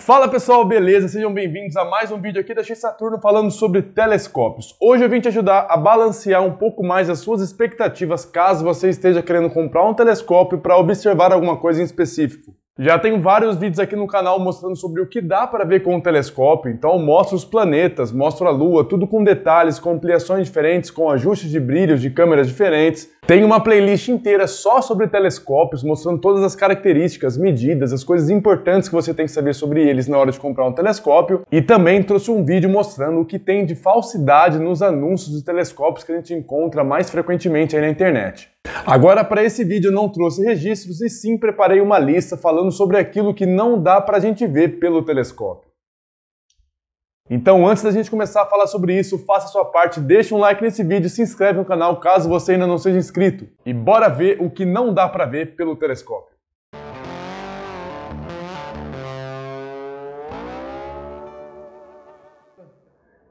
Fala pessoal, beleza? Sejam bem-vindos a mais um vídeo aqui da X Saturno falando sobre telescópios. Hoje eu vim te ajudar a balancear um pouco mais as suas expectativas caso você esteja querendo comprar um telescópio para observar alguma coisa em específico. Já tem vários vídeos aqui no canal mostrando sobre o que dá para ver com o telescópio, então mostra os planetas, mostra a lua, tudo com detalhes, com ampliações diferentes, com ajustes de brilhos de câmeras diferentes. Tem uma playlist inteira só sobre telescópios, mostrando todas as características, medidas, as coisas importantes que você tem que saber sobre eles na hora de comprar um telescópio. E também trouxe um vídeo mostrando o que tem de falsidade nos anúncios de telescópios que a gente encontra mais frequentemente aí na internet. Agora, para esse vídeo eu não trouxe registros e sim preparei uma lista falando sobre aquilo que não dá para a gente ver pelo telescópio. Então, antes da gente começar a falar sobre isso, faça sua parte, deixa um like nesse vídeo, se inscreve no canal caso você ainda não seja inscrito. E bora ver o que não dá para ver pelo telescópio.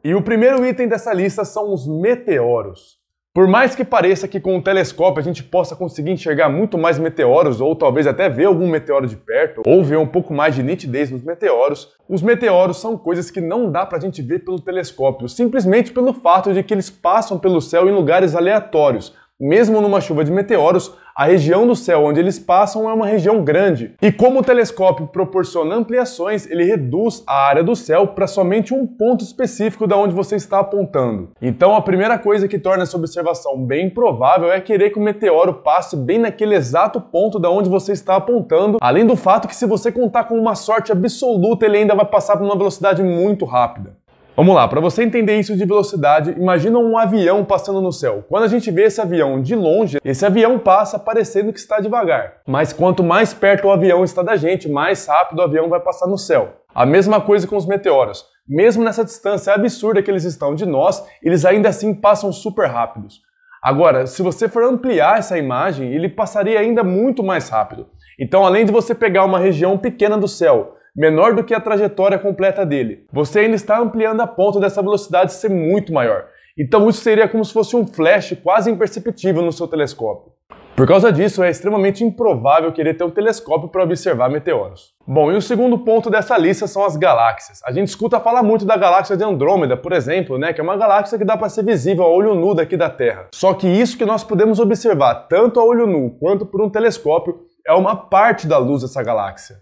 E o primeiro item dessa lista são os meteoros. Por mais que pareça que com o telescópio a gente possa conseguir enxergar muito mais meteoros, ou talvez até ver algum meteoro de perto, ou ver um pouco mais de nitidez nos meteoros, os meteoros são coisas que não dá pra gente ver pelo telescópio, simplesmente pelo fato de que eles passam pelo céu em lugares aleatórios, mesmo numa chuva de meteoros, a região do céu onde eles passam é uma região grande. E como o telescópio proporciona ampliações, ele reduz a área do céu para somente um ponto específico da onde você está apontando. Então a primeira coisa que torna essa observação bem provável é querer que o meteoro passe bem naquele exato ponto da onde você está apontando, além do fato que se você contar com uma sorte absoluta, ele ainda vai passar por uma velocidade muito rápida. Vamos lá, para você entender isso de velocidade, imagina um avião passando no céu. Quando a gente vê esse avião de longe, esse avião passa parecendo que está devagar. Mas quanto mais perto o avião está da gente, mais rápido o avião vai passar no céu. A mesma coisa com os meteoros. Mesmo nessa distância absurda que eles estão de nós, eles ainda assim passam super rápidos. Agora, se você for ampliar essa imagem, ele passaria ainda muito mais rápido. Então, além de você pegar uma região pequena do céu, menor do que a trajetória completa dele. Você ainda está ampliando a ponto dessa velocidade ser muito maior. Então isso seria como se fosse um flash quase imperceptível no seu telescópio. Por causa disso, é extremamente improvável querer ter um telescópio para observar meteoros. Bom, e o segundo ponto dessa lista são as galáxias. A gente escuta falar muito da galáxia de Andrômeda, por exemplo, né, que é uma galáxia que dá para ser visível a olho nu daqui da Terra. Só que isso que nós podemos observar tanto a olho nu quanto por um telescópio é uma parte da luz dessa galáxia.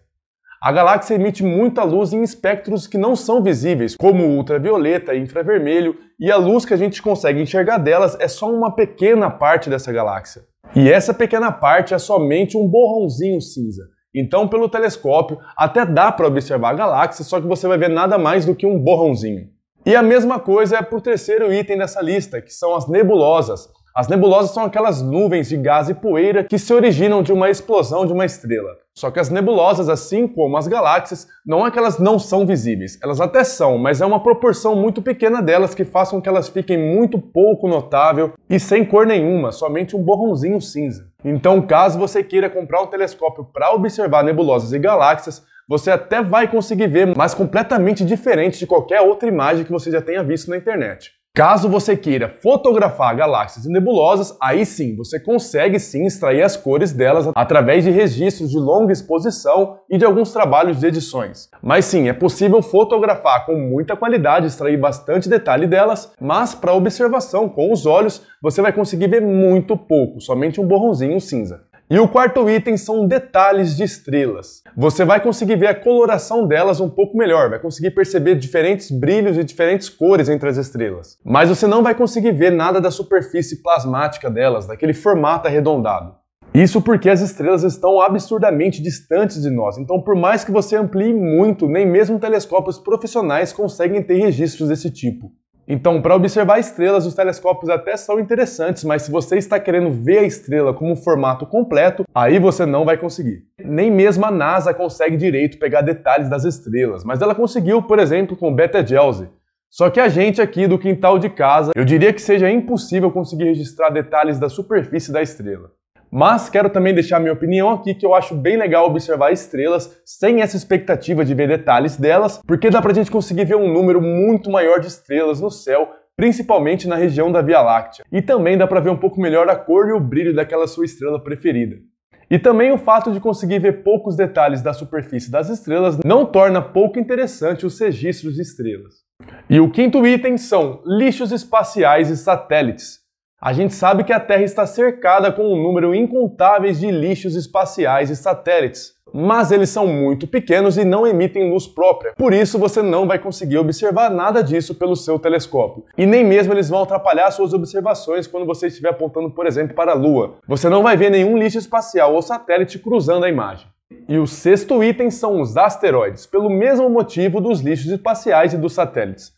A galáxia emite muita luz em espectros que não são visíveis, como ultravioleta, infravermelho, e a luz que a gente consegue enxergar delas é só uma pequena parte dessa galáxia. E essa pequena parte é somente um borrãozinho cinza. Então, pelo telescópio, até dá para observar a galáxia, só que você vai ver nada mais do que um borrãozinho. E a mesma coisa é para o terceiro item dessa lista, que são as nebulosas. As nebulosas são aquelas nuvens de gás e poeira que se originam de uma explosão de uma estrela. Só que as nebulosas, assim como as galáxias, não é que elas não são visíveis. Elas até são, mas é uma proporção muito pequena delas que faz com que elas fiquem muito pouco notável e sem cor nenhuma, somente um borrãozinho cinza. Então, caso você queira comprar um telescópio para observar nebulosas e galáxias, você até vai conseguir ver, mas completamente diferente de qualquer outra imagem que você já tenha visto na internet. Caso você queira fotografar galáxias e nebulosas, aí sim, você consegue sim extrair as cores delas através de registros de longa exposição e de alguns trabalhos de edições. Mas sim, é possível fotografar com muita qualidade, extrair bastante detalhe delas, mas para observação com os olhos, você vai conseguir ver muito pouco, somente um borrãozinho cinza. E o quarto item são detalhes de estrelas. Você vai conseguir ver a coloração delas um pouco melhor, vai conseguir perceber diferentes brilhos e diferentes cores entre as estrelas. Mas você não vai conseguir ver nada da superfície plasmática delas, daquele formato arredondado. Isso porque as estrelas estão absurdamente distantes de nós, então por mais que você amplie muito, nem mesmo telescópios profissionais conseguem ter registros desse tipo. Então, para observar estrelas, os telescópios até são interessantes, mas se você está querendo ver a estrela como um formato completo, aí você não vai conseguir. Nem mesmo a NASA consegue direito pegar detalhes das estrelas, mas ela conseguiu, por exemplo, com Betelgeuse. Só que a gente aqui do quintal de casa, eu diria que seja impossível conseguir registrar detalhes da superfície da estrela. Mas quero também deixar minha opinião aqui que eu acho bem legal observar estrelas sem essa expectativa de ver detalhes delas, porque dá pra gente conseguir ver um número muito maior de estrelas no céu principalmente na região da Via Láctea. E também dá para ver um pouco melhor a cor e o brilho daquela sua estrela preferida. E também o fato de conseguir ver poucos detalhes da superfície das estrelas não torna pouco interessante os registros de estrelas. E o quinto item são lixos espaciais e satélites. A gente sabe que a Terra está cercada com um número incontável de lixos espaciais e satélites, mas eles são muito pequenos e não emitem luz própria. Por isso, você não vai conseguir observar nada disso pelo seu telescópio. E nem mesmo eles vão atrapalhar suas observações quando você estiver apontando, por exemplo, para a Lua. Você não vai ver nenhum lixo espacial ou satélite cruzando a imagem. E o sexto item são os asteroides, pelo mesmo motivo dos lixos espaciais e dos satélites.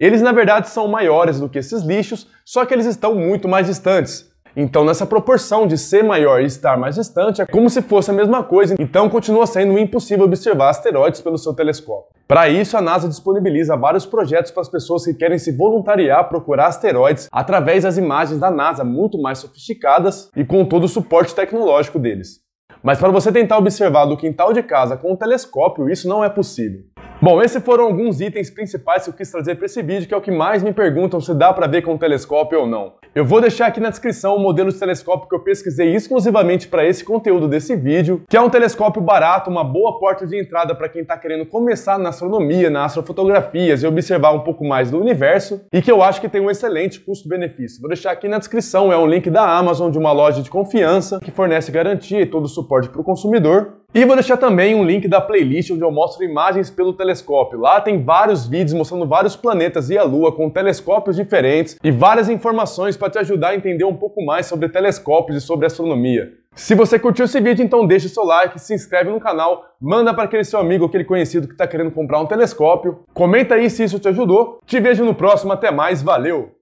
Eles, na verdade, são maiores do que esses lixos, só que eles estão muito mais distantes. Então, nessa proporção de ser maior e estar mais distante, é como se fosse a mesma coisa, então continua sendo impossível observar asteroides pelo seu telescópio. Para isso, a NASA disponibiliza vários projetos para as pessoas que querem se voluntariar a procurar asteroides através das imagens da NASA muito mais sofisticadas e com todo o suporte tecnológico deles. Mas para você tentar observar do quintal de casa com um telescópio, isso não é possível. Bom, esses foram alguns itens principais que eu quis trazer para esse vídeo, que é o que mais me perguntam se dá para ver com o telescópio ou não. Eu vou deixar aqui na descrição o modelo de telescópio que eu pesquisei exclusivamente para esse conteúdo desse vídeo, que é um telescópio barato, uma boa porta de entrada para quem está querendo começar na astronomia, na astrofotografias e observar um pouco mais do universo, e que eu acho que tem um excelente custo-benefício. Vou deixar aqui na descrição, é um link da Amazon, de uma loja de confiança, que fornece garantia e todo o suporte para o consumidor. E vou deixar também um link da playlist onde eu mostro imagens pelo telescópio. Lá tem vários vídeos mostrando vários planetas e a Lua com telescópios diferentes e várias informações para te ajudar a entender um pouco mais sobre telescópios e sobre astronomia. Se você curtiu esse vídeo, então deixa o seu like, se inscreve no canal, manda para aquele seu amigo, aquele conhecido que está querendo comprar um telescópio. Comenta aí se isso te ajudou. Te vejo no próximo, até mais, valeu!